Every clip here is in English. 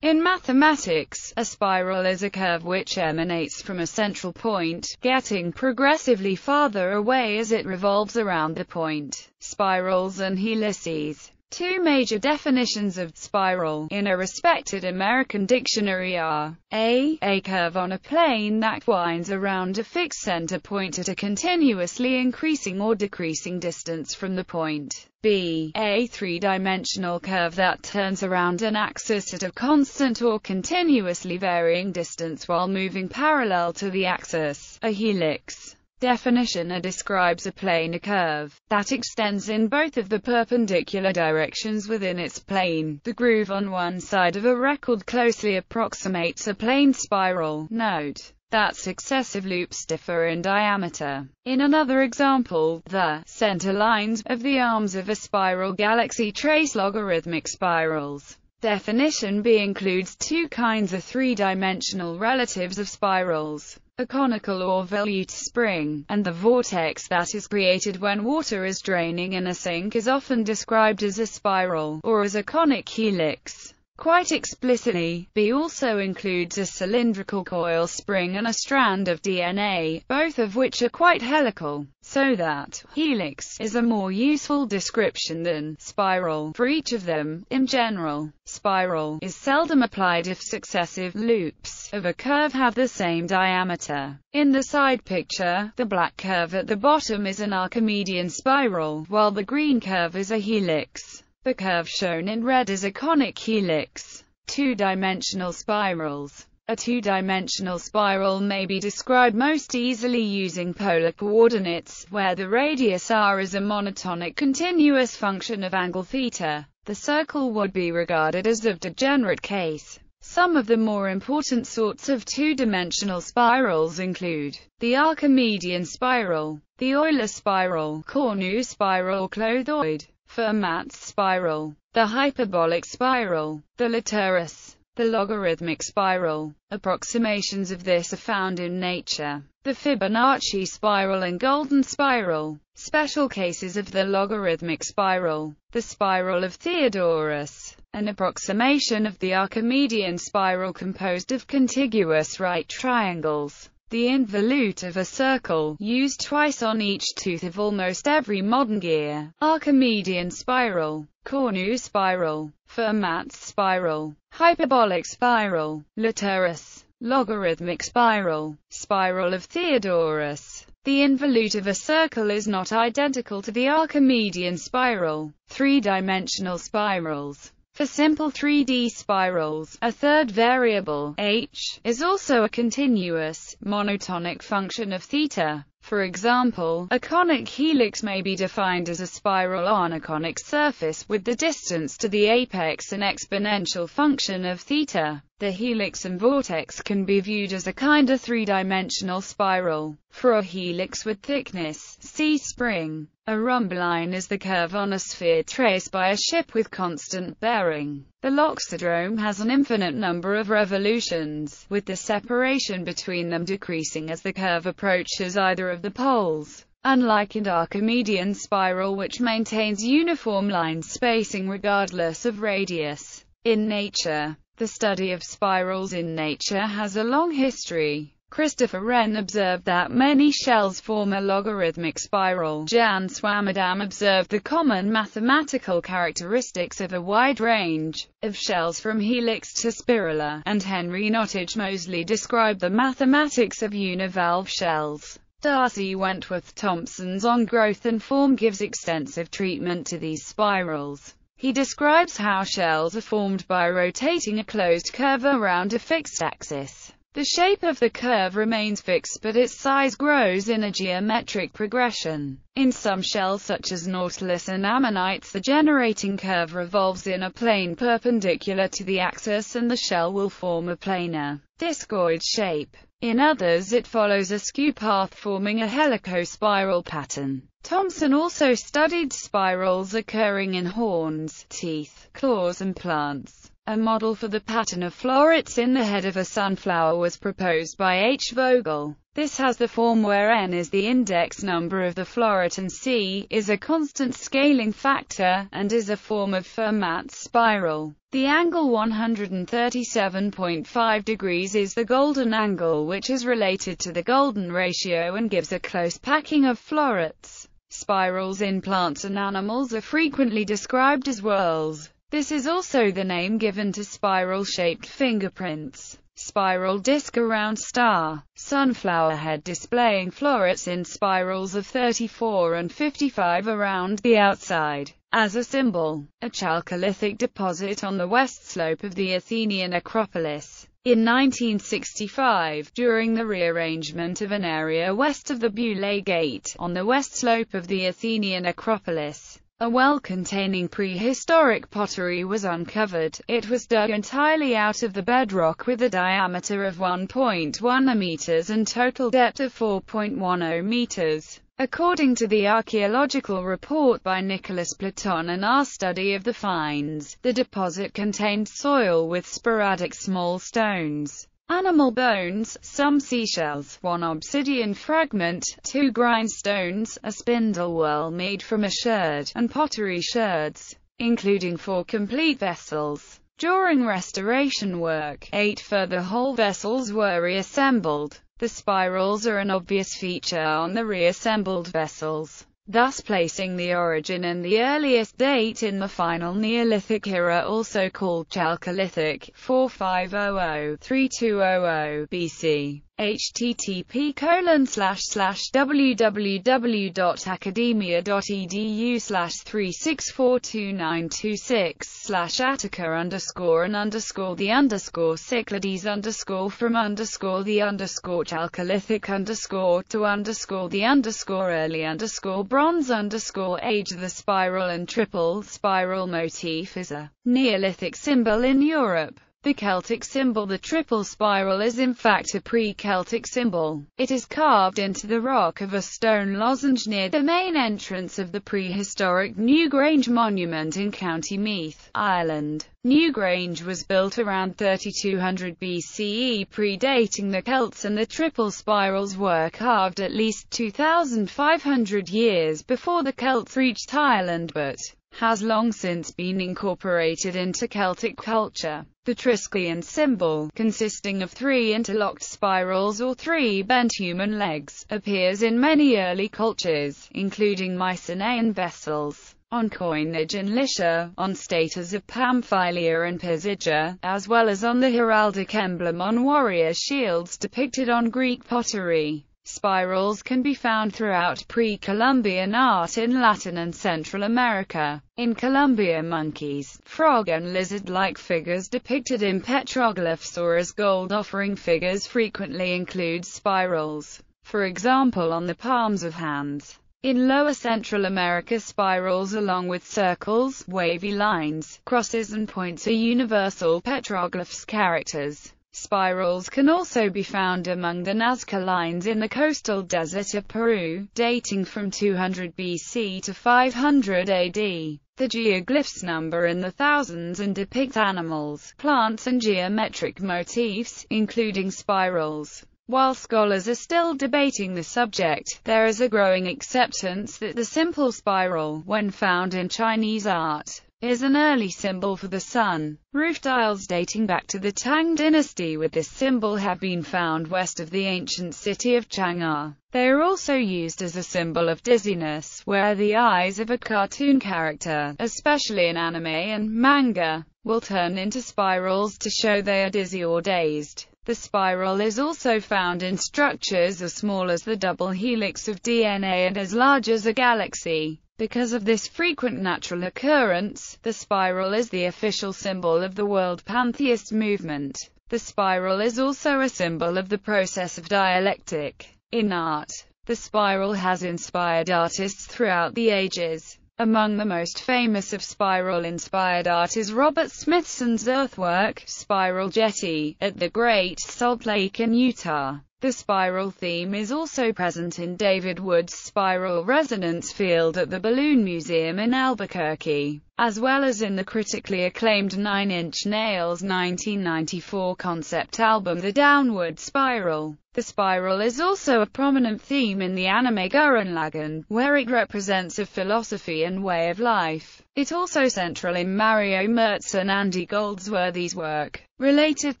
In mathematics, a spiral is a curve which emanates from a central point, getting progressively farther away as it revolves around the point. Spirals and helices Two major definitions of spiral in a respected American dictionary are a, a curve on a plane that winds around a fixed center point at a continuously increasing or decreasing distance from the point. b. a three-dimensional curve that turns around an axis at a constant or continuously varying distance while moving parallel to the axis, a helix definition A describes a planar curve that extends in both of the perpendicular directions within its plane. The groove on one side of a record closely approximates a plane spiral. Note that successive loops differ in diameter. In another example, the center lines of the arms of a spiral galaxy trace logarithmic spirals. Definition B includes two kinds of three-dimensional relatives of spirals, a conical or volute spring, and the vortex that is created when water is draining in a sink is often described as a spiral, or as a conic helix. Quite explicitly, B also includes a cylindrical coil spring and a strand of DNA, both of which are quite helical, so that helix is a more useful description than spiral for each of them. In general, spiral is seldom applied if successive loops of a curve have the same diameter. In the side picture, the black curve at the bottom is an Archimedean spiral, while the green curve is a helix. The curve shown in red is a conic helix. Two-dimensional spirals a two-dimensional spiral may be described most easily using polar coordinates, where the radius r is a monotonic continuous function of angle theta. The circle would be regarded as of degenerate case. Some of the more important sorts of two-dimensional spirals include the Archimedean spiral, the Euler spiral, Cornu spiral, clothoid, Fermat's spiral, the hyperbolic spiral, the Littorus, the logarithmic spiral. Approximations of this are found in nature. The Fibonacci spiral and golden spiral. Special cases of the logarithmic spiral. The spiral of Theodorus. An approximation of the Archimedean spiral composed of contiguous right triangles. The involute of a circle, used twice on each tooth of almost every modern gear, Archimedean spiral, Cornu spiral, Fermat's spiral, hyperbolic spiral, Laturus, logarithmic spiral, spiral of Theodorus. The involute of a circle is not identical to the Archimedean spiral, three-dimensional spirals for simple 3D spirals, a third variable, h, is also a continuous, monotonic function of theta. For example, a conic helix may be defined as a spiral on a conic surface, with the distance to the apex an exponential function of theta. The helix and vortex can be viewed as a kind of three-dimensional spiral. For a helix with thickness, see spring, a rhomboline is the curve on a sphere traced by a ship with constant bearing. The loxodrome has an infinite number of revolutions, with the separation between them decreasing as the curve approaches either of of the poles. Unlike an Archimedean spiral which maintains uniform line spacing regardless of radius. In nature, the study of spirals in nature has a long history. Christopher Wren observed that many shells form a logarithmic spiral. Jan Swammerdam observed the common mathematical characteristics of a wide range of shells from helix to spirula, and Henry Nottage Moseley described the mathematics of univalve shells. Darcy Wentworth Thompson's On Growth and Form gives extensive treatment to these spirals. He describes how shells are formed by rotating a closed curve around a fixed axis. The shape of the curve remains fixed but its size grows in a geometric progression. In some shells such as nautilus and ammonites the generating curve revolves in a plane perpendicular to the axis and the shell will form a planar, discoid shape. In others it follows a skew path forming a helicospiral pattern. Thomson also studied spirals occurring in horns, teeth, claws and plants. A model for the pattern of florets in the head of a sunflower was proposed by H. Vogel. This has the form where n is the index number of the floret and c is a constant scaling factor, and is a form of Fermat's spiral. The angle 137.5 degrees is the golden angle which is related to the golden ratio and gives a close packing of florets. Spirals in plants and animals are frequently described as whorls. This is also the name given to spiral-shaped fingerprints spiral disc around star, sunflower head displaying florets in spirals of 34 and 55 around the outside. As a symbol, a chalcolithic deposit on the west slope of the Athenian Acropolis. In 1965, during the rearrangement of an area west of the Boulay Gate, on the west slope of the Athenian Acropolis, a well containing prehistoric pottery was uncovered. It was dug entirely out of the bedrock with a diameter of 1.1 meters and total depth of 4.10 meters. According to the archaeological report by Nicholas Platon and our study of the finds, the deposit contained soil with sporadic small stones animal bones, some seashells, one obsidian fragment, two grindstones, a spindle well made from a sherd, and pottery sherds, including four complete vessels. During restoration work, eight further whole vessels were reassembled. The spirals are an obvious feature on the reassembled vessels thus placing the origin and the earliest date in the final Neolithic era also called Chalcolithic, 4500-3200 BC. http colon slash slash www.academia.edu slash 3642926 slash Attica underscore and underscore the underscore Cyclades underscore from underscore the underscore Chalcolithic underscore to underscore the underscore early underscore bronze underscore age The spiral and triple spiral motif is a Neolithic symbol in Europe. The Celtic symbol the triple spiral is in fact a pre-Celtic symbol. It is carved into the rock of a stone lozenge near the main entrance of the prehistoric Newgrange Monument in County Meath, Ireland. Newgrange was built around 3200 BCE predating the Celts and the triple spirals were carved at least 2,500 years before the Celts reached Ireland but has long since been incorporated into Celtic culture. The Triskelion symbol, consisting of three interlocked spirals or three bent human legs, appears in many early cultures, including Mycenaean vessels, on coinage and Lycia, on status of pamphylia and pisidia, as well as on the heraldic emblem on warrior shields depicted on Greek pottery. Spirals can be found throughout pre-Columbian art in Latin and Central America. In Colombia monkeys, frog and lizard-like figures depicted in petroglyphs or as gold offering figures frequently include spirals, for example on the palms of hands. In Lower Central America spirals along with circles, wavy lines, crosses and points are universal petroglyphs characters. Spirals can also be found among the Nazca lines in the coastal desert of Peru, dating from 200 BC to 500 AD. The geoglyphs number in the thousands and depict animals, plants and geometric motifs, including spirals. While scholars are still debating the subject, there is a growing acceptance that the simple spiral, when found in Chinese art, is an early symbol for the sun. Roof tiles dating back to the Tang dynasty with this symbol have been found west of the ancient city of Chang'an. They are also used as a symbol of dizziness, where the eyes of a cartoon character, especially in anime and manga, will turn into spirals to show they are dizzy or dazed. The spiral is also found in structures as small as the double helix of DNA and as large as a galaxy. Because of this frequent natural occurrence, the spiral is the official symbol of the world pantheist movement. The spiral is also a symbol of the process of dialectic. In art, the spiral has inspired artists throughout the ages. Among the most famous of spiral-inspired art is Robert Smithson's earthwork, Spiral Jetty, at the Great Salt Lake in Utah. The spiral theme is also present in David Wood's spiral resonance field at the Balloon Museum in Albuquerque, as well as in the critically acclaimed Nine Inch Nails 1994 concept album The Downward Spiral. The spiral is also a prominent theme in the anime Gurren Lagann, where it represents a philosophy and way of life. It also central in Mario Mertz and Andy Goldsworthy's work. Related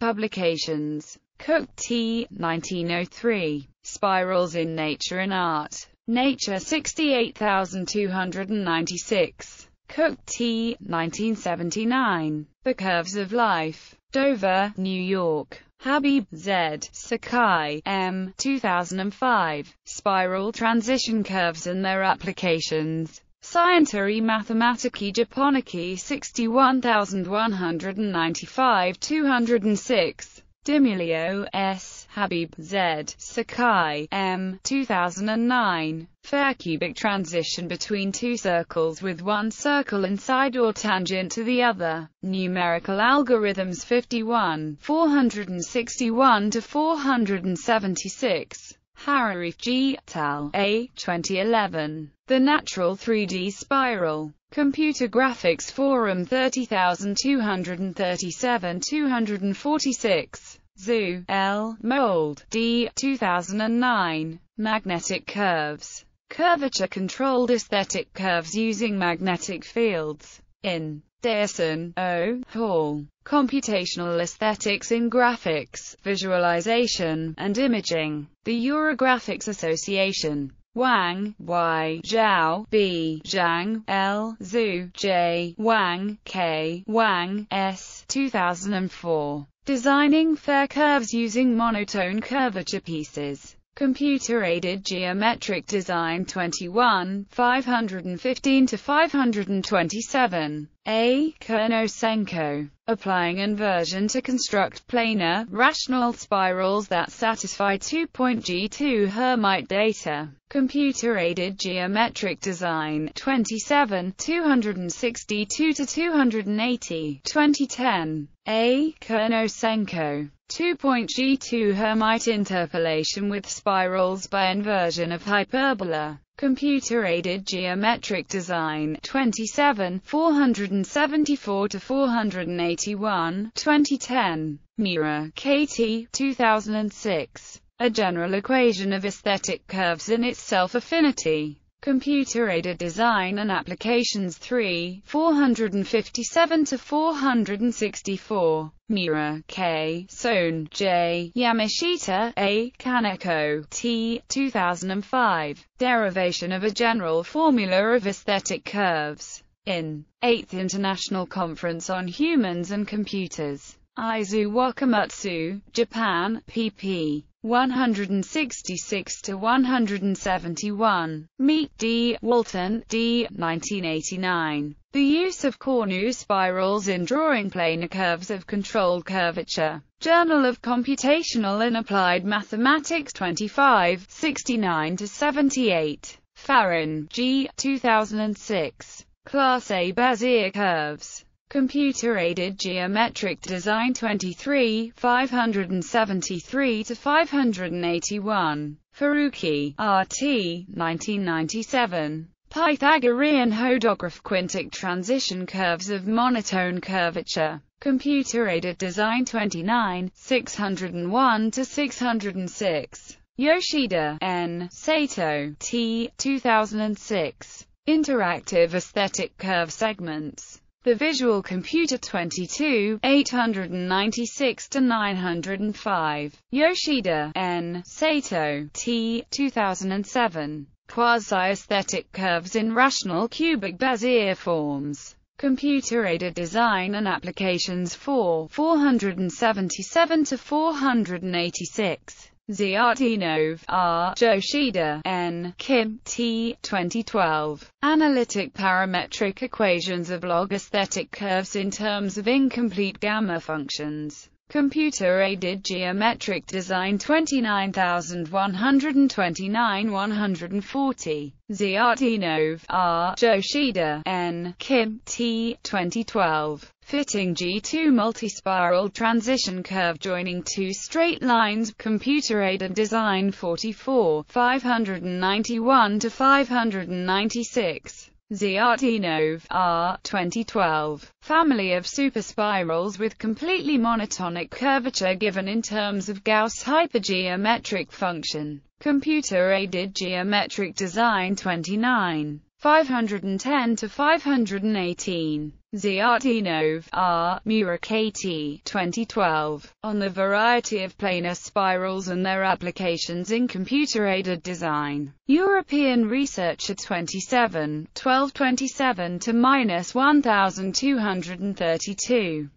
publications Cook T. 1903. Spirals in Nature and Art. Nature 68296. Cook T. 1979. The Curves of Life. Dover, New York. Habib, Z. Sakai, M. 2005. Spiral Transition Curves and Their Applications. Scientari Mathematici Japonicae 61195-206. Dimulio, S. Habib, Z. Sakai, M. 2009. Fair cubic transition between two circles with one circle inside or tangent to the other. Numerical algorithms 51, 461 to 476. Hararif G. Tal, A. 2011. The Natural 3D Spiral. Computer Graphics Forum 30237-246. Zoo, L. Mold, D. 2009. Magnetic curves. Curvature-controlled aesthetic curves using magnetic fields. In Dearson, O. Hall. Computational Aesthetics in Graphics, Visualization, and Imaging. The Eurographics Association. Wang, Y, Zhao, B, Zhang, L, Zhu, J, Wang, K, Wang, S, 2004 designing fair curves using monotone curvature pieces. Computer-aided geometric design 21, 515 to 527. A. Kurnosenko, applying inversion to construct planar, rational spirals that satisfy 2-point g 2 Hermite data. Computer-aided geometric design 27, 262 to 280, 2010. A. Kurnosenko 2.G2 Hermite interpolation with spirals by inversion of hyperbola. Computer-aided geometric design 27 474 to 481 2010 Mira KT 2006 A general equation of aesthetic curves in its self-affinity Computer-aided design and applications 3, 457 to 464. Mira, K. Sohn, J. Yamashita, A. Kaneko, T. 2005. Derivation of a general formula of aesthetic curves. In 8th International Conference on Humans and Computers. Aizu Wakamatsu, Japan, pp. 166 to 171. Meet D. Walton, D. 1989. The use of Cornu spirals in drawing planar curves of controlled curvature. Journal of Computational and Applied Mathematics 25, 69 to 78. Farron, G. 2006. Class A Bezier curves. Computer-aided geometric design 23, 573 to 581. Faruqi, R.T., 1997. Pythagorean hodograph quintic transition curves of monotone curvature. Computer-aided design 29, 601 to 606. Yoshida, N. Sato, T. 2006. Interactive aesthetic curve segments. The Visual Computer 22, 896-905. Yoshida, N. Sato, T. 2007. Quasi-aesthetic curves in rational cubic Bezier forms. Computer aided design and applications for 477 to 486. Ziartinov, R. Joshida, N. Kim, T. 2012. Analytic parametric equations of log aesthetic curves in terms of incomplete gamma functions. Computer-aided geometric design 29129 140, Ziartinov, R. Joshida, N. Kim, T. 2012. Fitting G2 multispiral transition curve joining two straight lines, computer-aided design 44, 591 to 596. Ziartinov, R. 2012. Family of superspirals with completely monotonic curvature given in terms of Gauss hypergeometric function. Computer-aided geometric design 29. 510 to 518. Ziartinov, R. Murakati, 2012, on the variety of planar spirals and their applications in computer-aided design. European Researcher 27, 1227 to minus 1232.